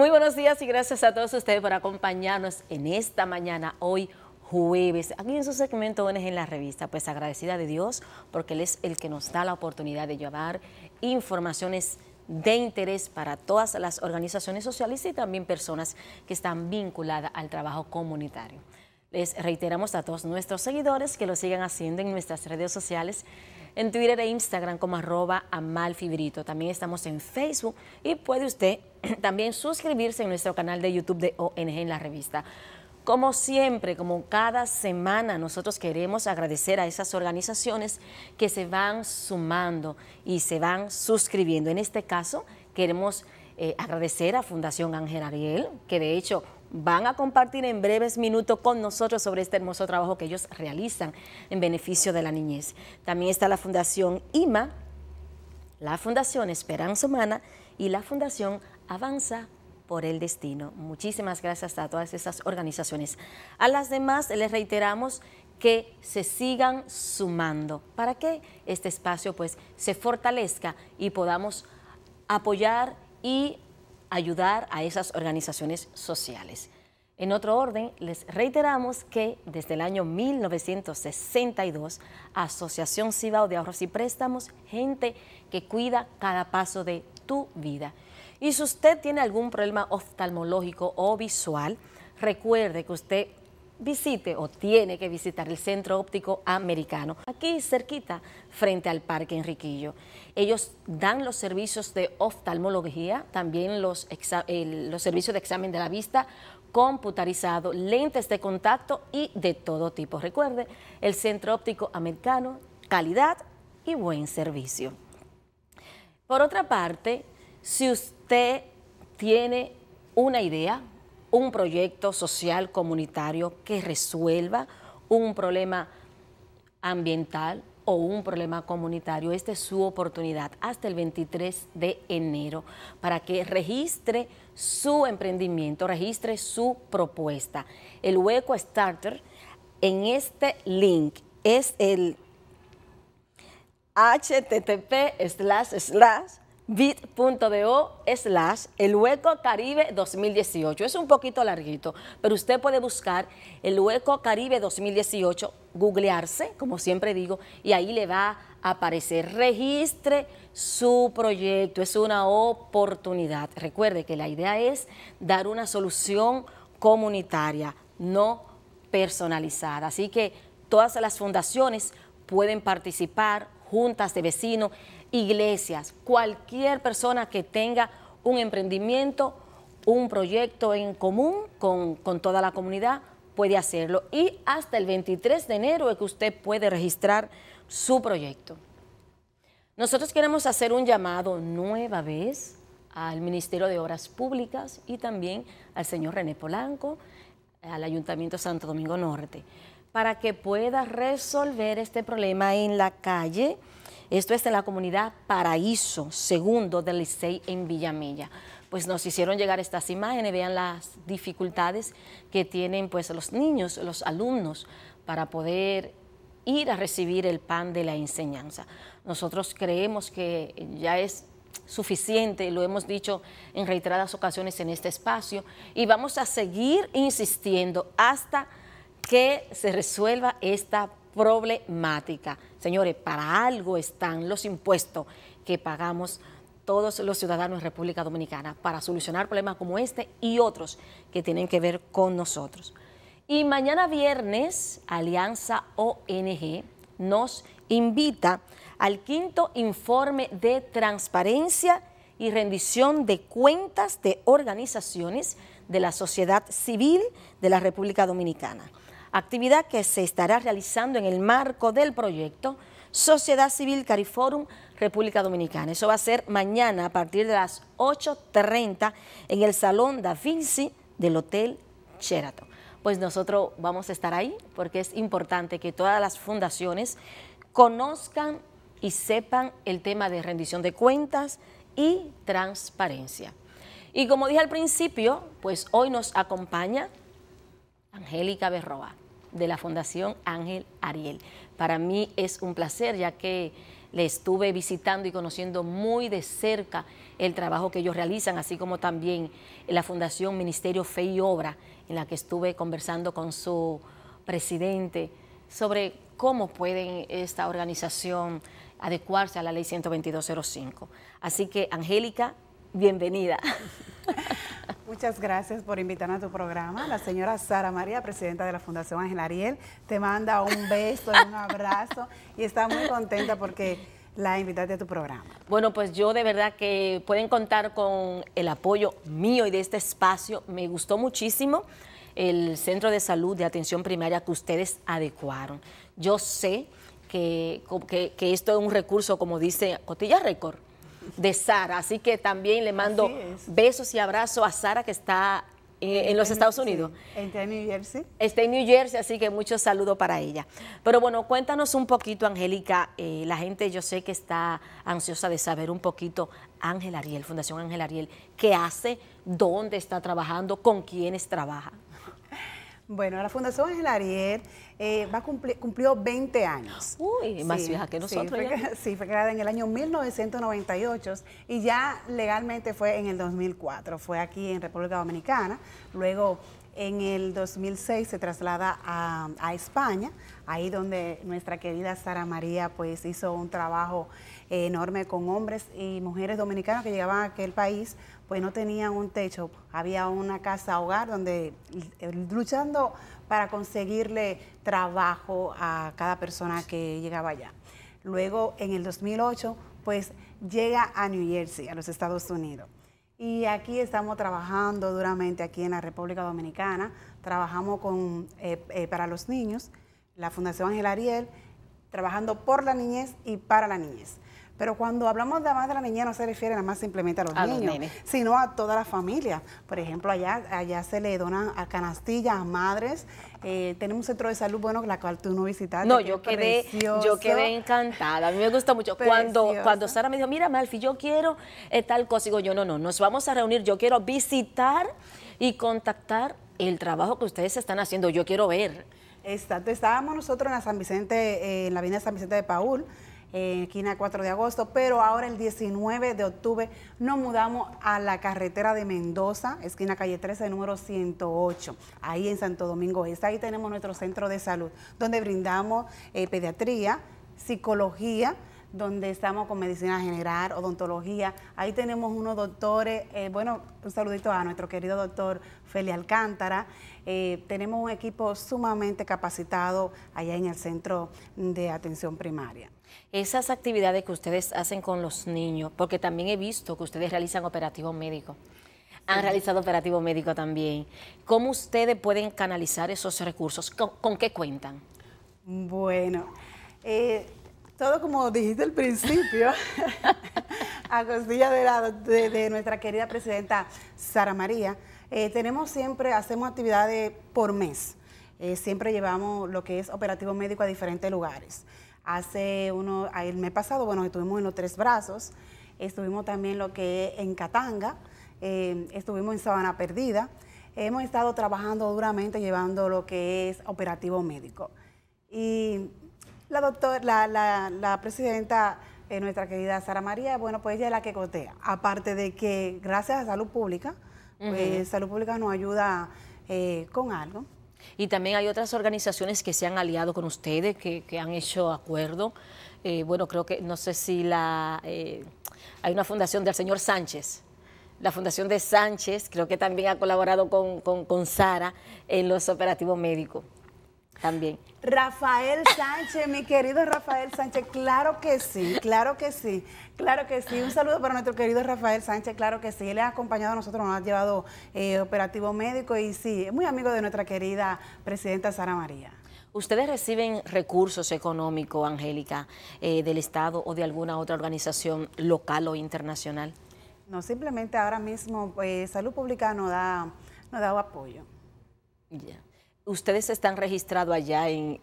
Muy buenos días y gracias a todos ustedes por acompañarnos en esta mañana, hoy jueves, aquí en su segmento ONG en la revista, pues agradecida de Dios porque Él es el que nos da la oportunidad de llevar informaciones de interés para todas las organizaciones sociales y también personas que están vinculadas al trabajo comunitario. Les reiteramos a todos nuestros seguidores que lo sigan haciendo en nuestras redes sociales en Twitter e Instagram como arroba amalfibrito. También estamos en Facebook y puede usted también suscribirse en nuestro canal de YouTube de ONG en la revista. Como siempre, como cada semana, nosotros queremos agradecer a esas organizaciones que se van sumando y se van suscribiendo. En este caso, queremos eh, agradecer a Fundación Ángel Ariel, que de hecho van a compartir en breves minutos con nosotros sobre este hermoso trabajo que ellos realizan en beneficio de la niñez. También está la Fundación IMA, la Fundación Esperanza Humana y la Fundación Avanza por el Destino. Muchísimas gracias a todas esas organizaciones. A las demás les reiteramos que se sigan sumando para que este espacio pues se fortalezca y podamos apoyar y ayudar a esas organizaciones sociales. En otro orden, les reiteramos que desde el año 1962, Asociación Cibao de Ahorros y Préstamos, gente que cuida cada paso de tu vida. Y si usted tiene algún problema oftalmológico o visual, recuerde que usted visite o tiene que visitar el Centro Óptico Americano, aquí cerquita, frente al Parque Enriquillo. Ellos dan los servicios de oftalmología, también los, los servicios de examen de la vista, computarizado, lentes de contacto y de todo tipo. Recuerde, el Centro Óptico Americano, calidad y buen servicio. Por otra parte, si usted tiene una idea, un proyecto social comunitario que resuelva un problema ambiental o un problema comunitario. Esta es su oportunidad hasta el 23 de enero para que registre su emprendimiento, registre su propuesta. El hueco starter en este link es el http slash slash bit.do slash el hueco caribe 2018. Es un poquito larguito, pero usted puede buscar el hueco caribe 2018, googlearse, como siempre digo, y ahí le va a aparecer. Registre su proyecto, es una oportunidad. Recuerde que la idea es dar una solución comunitaria, no personalizada. Así que todas las fundaciones pueden participar, juntas de vecinos, iglesias, cualquier persona que tenga un emprendimiento, un proyecto en común con, toda la comunidad, puede hacerlo. Y hasta el 23 de enero es que usted puede registrar su proyecto. Nosotros queremos hacer un llamado nueva vez al Ministerio de Obras Públicas y también al señor René Polanco, al Ayuntamiento Santo Domingo Norte, para que pueda resolver este problema en la calle esto es en la comunidad Paraíso, segundo del Licey en Villamilla. Pues nos hicieron llegar estas imágenes, vean las dificultades que tienen pues los niños, los alumnos, para poder ir a recibir el pan de la enseñanza. Nosotros creemos que ya es suficiente, lo hemos dicho en reiteradas ocasiones en este espacio, y vamos a seguir insistiendo hasta que se resuelva esta problemática. Señores, para algo están los impuestos que pagamos todos los ciudadanos de República Dominicana para solucionar problemas como este y otros que tienen que ver con nosotros. Y mañana viernes, Alianza ONG nos invita al quinto informe de transparencia y rendición de cuentas de organizaciones de la sociedad civil de la República Dominicana actividad que se estará realizando en el marco del proyecto Sociedad Civil Cariforum República Dominicana. Eso va a ser mañana a partir de las 8.30 en el Salón Da Vinci del Hotel Sheraton. Pues nosotros vamos a estar ahí porque es importante que todas las fundaciones conozcan y sepan el tema de rendición de cuentas y transparencia. Y como dije al principio, pues hoy nos acompaña Angélica Berroa, de la Fundación Ángel Ariel. Para mí es un placer, ya que le estuve visitando y conociendo muy de cerca el trabajo que ellos realizan, así como también la Fundación Ministerio Fe y Obra, en la que estuve conversando con su presidente sobre cómo pueden esta organización adecuarse a la ley 12205. Así que, Angélica, bienvenida. Muchas gracias por invitarme a tu programa. La señora Sara María, presidenta de la Fundación Ángel Ariel, te manda un beso y un abrazo y está muy contenta porque la invitaste a tu programa. Bueno, pues yo de verdad que pueden contar con el apoyo mío y de este espacio. Me gustó muchísimo el centro de salud de atención primaria que ustedes adecuaron. Yo sé que, que esto es un recurso, como dice Cotilla Record, de Sara. Así que también le mando besos y abrazos a Sara que está en, los Estados Unidos. está en New Jersey. Está en New Jersey, así que muchos saludos para ella. Pero bueno, cuéntanos un poquito, Angélica. Eh, la gente yo sé que está ansiosa de saber un poquito, Ángel Ariel, Fundación Ángel Ariel, qué hace, dónde está trabajando, con quiénes trabaja. Bueno, la Fundación Ángel Ariel eh, va cumplió 20 años. Uy, más vieja que nosotros. Sí fue, sí fue, creada en el año 1998 y ya legalmente fue en el 2004. Fue aquí en República Dominicana. Luego en el 2006 se traslada a, España, ahí donde nuestra querida Sara María pues hizo un trabajo enorme con hombres y mujeres dominicanas que llegaban a aquel país, pues no tenían un techo, había una casa hogar donde eh, luchando para conseguirle trabajo a cada persona que llegaba allá. Luego en el 2008 pues llega a New Jersey, a los Estados Unidos y aquí estamos trabajando duramente aquí en la República Dominicana. Trabajamos con, eh, eh, para los niños, la Fundación Ángel Ariel, trabajando por la niñez y para la niñez. Pero cuando hablamos de madre de la niña no se refiere nada más simplemente a los niños, sino a toda la familia. Por ejemplo, allá, allá se le donan a canastillas, a madres. Eh, tenemos un centro de salud bueno, la cual tú no visitaste. No, yo quedé, yo quedé encantada. A mí me gusta mucho. Cuando, cuando Sara me dijo, mira, Malfi, yo quiero eh, tal cosa. Digo, yo no, no, nos vamos a reunir. Yo quiero visitar y contactar el trabajo que ustedes están haciendo. Yo quiero ver. Estábamos nosotros en la San Vicente, eh, en la avenida San Vicente de Paul esquina 4 de agosto, pero ahora el 19 de octubre nos mudamos a la carretera de Mendoza, esquina calle 13, número 108, ahí en Santo Domingo Es. Este. Ahí tenemos nuestro centro de salud, donde brindamos eh, pediatría, psicología, donde estamos con medicina general, odontología. Ahí tenemos unos doctores, eh, bueno, un saludito a nuestro querido doctor Feli Alcántara. Eh, tenemos un equipo sumamente capacitado allá en el centro de atención primaria. Esas actividades que ustedes hacen con los niños, porque también he visto que ustedes realizan operativos médicos han realizado operativos médicos también. ¿Cómo ustedes pueden canalizar esos recursos? ¿Con, qué cuentan? Bueno, eh, todo como dijiste al principio, a costilla de, de, nuestra querida presidenta Sara María, eh, tenemos siempre, hacemos actividades por mes. Eh, siempre llevamos lo que es operativo médico a diferentes lugares. Hace uno, el mes pasado, bueno, estuvimos en los Tres Brazos, estuvimos también lo que en Catanga, eh, estuvimos en Sabana Perdida. Hemos estado trabajando duramente llevando lo que es operativo médico. Y la doctora, la, presidenta, eh, nuestra querida Sara María, bueno, pues ella es la que cotea. Aparte de que gracias a Salud Pública, pues Salud Pública nos ayuda eh, con algo. Y también hay otras organizaciones que se han aliado con ustedes, que, han hecho acuerdo. Eh, bueno, creo que, no sé si la... hay una fundación del señor Sánchez, la Fundación de Sánchez, creo que también ha colaborado con, con Sara en los operativos médicos. También. Rafael Sánchez, mi querido Rafael Sánchez, claro que sí, claro que sí, claro que sí. Un saludo para nuestro querido Rafael Sánchez, claro que sí. Él ha acompañado a nosotros, nos ha llevado eh, operativo médico y sí, es muy amigo de nuestra querida presidenta Sara María. ¿Ustedes reciben recursos económicos, Angélica, eh, del Estado o de alguna otra organización local o internacional? No, simplemente ahora mismo pues Salud Pública nos da, nos apoyo. Ya. ¿Ustedes están registrados allá en,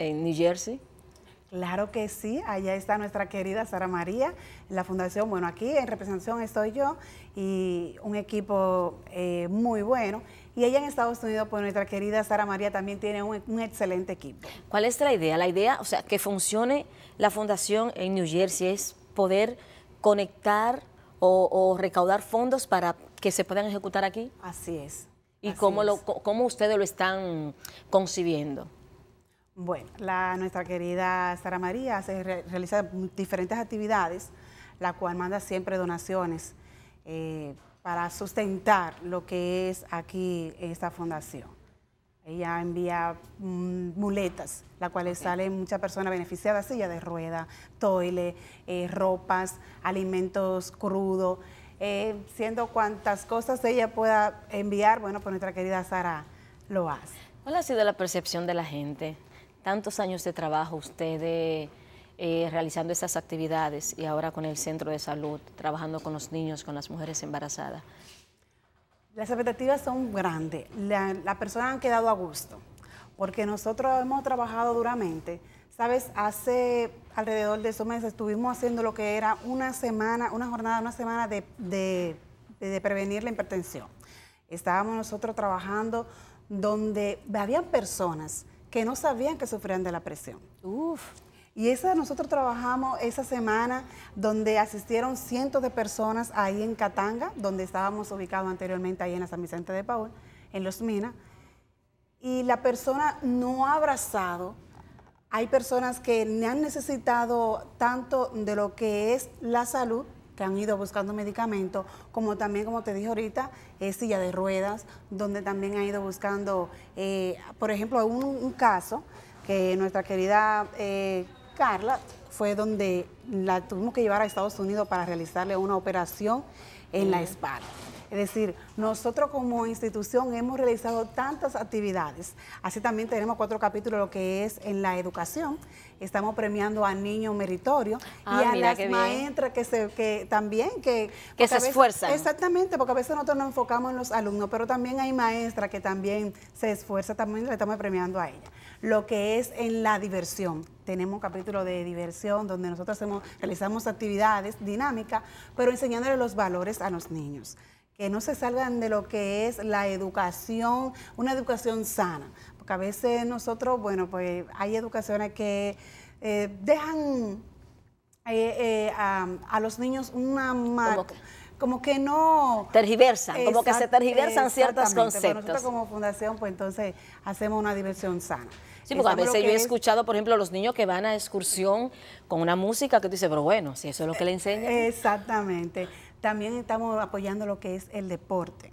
New Jersey? Claro que sí, allá está nuestra querida Sara María, la fundación, bueno, aquí en representación estoy yo y un equipo eh, muy bueno. Y allá en Estados Unidos, pues nuestra querida Sara María también tiene un, excelente equipo. ¿Cuál es la idea? La idea, o sea, que funcione la fundación en New Jersey es poder conectar o recaudar fondos para que se puedan ejecutar aquí. Así es y cómo, lo, cómo ustedes lo están concibiendo. Bueno, la, nuestra querida Sara María realiza diferentes actividades, la cual manda siempre donaciones eh, para sustentar lo que es aquí esta fundación. Ella envía mm, muletas, la cuales salen muchas personas beneficiadas, silla de rueda, toile, eh, ropas, alimentos crudos. Eh, siendo cuantas cosas ella pueda enviar, bueno, pues nuestra querida Sara lo hace. ¿Cuál ha sido la percepción de la gente? Tantos años de trabajo ustedes eh, realizando estas actividades y ahora con el centro de salud, trabajando con los niños, con las mujeres embarazadas. Las expectativas son grandes, las la personas han quedado a gusto, porque nosotros hemos trabajado duramente Sabes, hace alrededor de esos meses estuvimos haciendo lo que era una semana, una jornada, una semana de, prevenir la hipertensión. Estábamos nosotros trabajando donde habían personas que no sabían que sufrían de la presión. Uf. Y esa nosotros trabajamos esa semana donde asistieron cientos de personas ahí en Catanga, donde estábamos ubicados anteriormente ahí en la San Vicente de Paul, en Los Minas. Y la persona no ha abrazado hay personas que han necesitado tanto de lo que es la salud, que han ido buscando medicamentos, como también, como te dije ahorita, es silla de ruedas, donde también han ido buscando, eh, por ejemplo, un, caso que nuestra querida eh, Carla fue donde la tuvimos que llevar a Estados Unidos para realizarle una operación en la mm. espalda. Es decir, nosotros como institución hemos realizado tantas actividades. Así también tenemos cuatro capítulos, lo que es en la educación. Estamos premiando a niños meritorios ah, y a las maestras que, que también que, se esfuerza. Exactamente, porque a veces nosotros nos enfocamos en los alumnos, pero también hay maestras que también se esfuerzan, también le estamos premiando a ella. Lo que es en la diversión. Tenemos un capítulo de diversión donde nosotros hacemos, realizamos actividades dinámicas, pero enseñándole los valores a los niños que no se salgan de lo que es la educación, una educación sana. Porque a veces nosotros, bueno, pues hay educaciones que eh, dejan eh, eh, a, los niños una mano, como que no... Tergiversan, como que se tergiversan ciertos pues conceptos. Pero nosotros como fundación, pues entonces hacemos una diversión sana. Sí, porque a veces yo he escuchado, por ejemplo, los niños que van a excursión con una música que tú dices, pero bueno, si eso es lo que le enseñan. Exactamente. También estamos apoyando lo que es el deporte.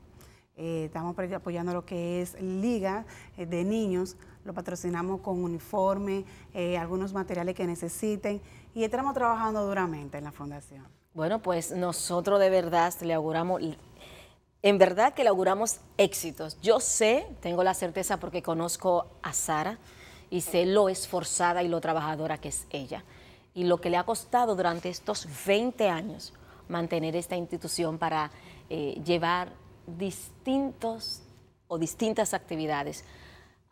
Eh, estamos apoyando lo que es liga eh, de niños, lo patrocinamos con uniforme, eh, algunos materiales que necesiten y estamos trabajando duramente en la fundación. Bueno, pues nosotros de verdad le auguramos, en verdad que le auguramos éxitos. Yo sé, tengo la certeza porque conozco a Sara y sé lo esforzada y lo trabajadora que es ella y lo que le ha costado durante estos 20 años mantener esta institución para eh, llevar distintos o distintas actividades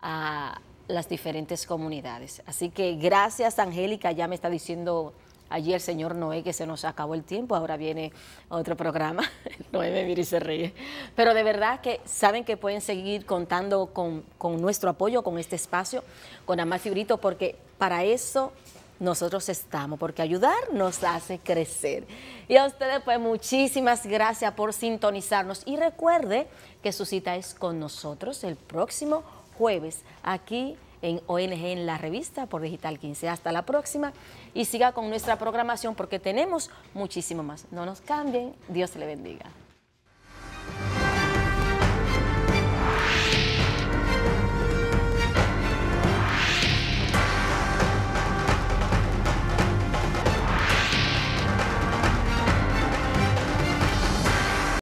a las diferentes comunidades. Así que gracias, Angélica, ya me está diciendo ayer el señor Noé que se nos acabó el tiempo, ahora viene otro programa. Noé me mira y se ríe. Pero de verdad que saben que pueden seguir contando con, nuestro apoyo, con este espacio, con y Fibrito, porque para eso nosotros estamos, porque ayudar nos hace crecer. Y a ustedes, pues, muchísimas gracias por sintonizarnos. Y recuerde que su cita es con nosotros el próximo jueves, aquí en ONG en la revista por Digital 15. Hasta la próxima y siga con nuestra programación porque tenemos muchísimo más. No nos cambien. Dios le bendiga.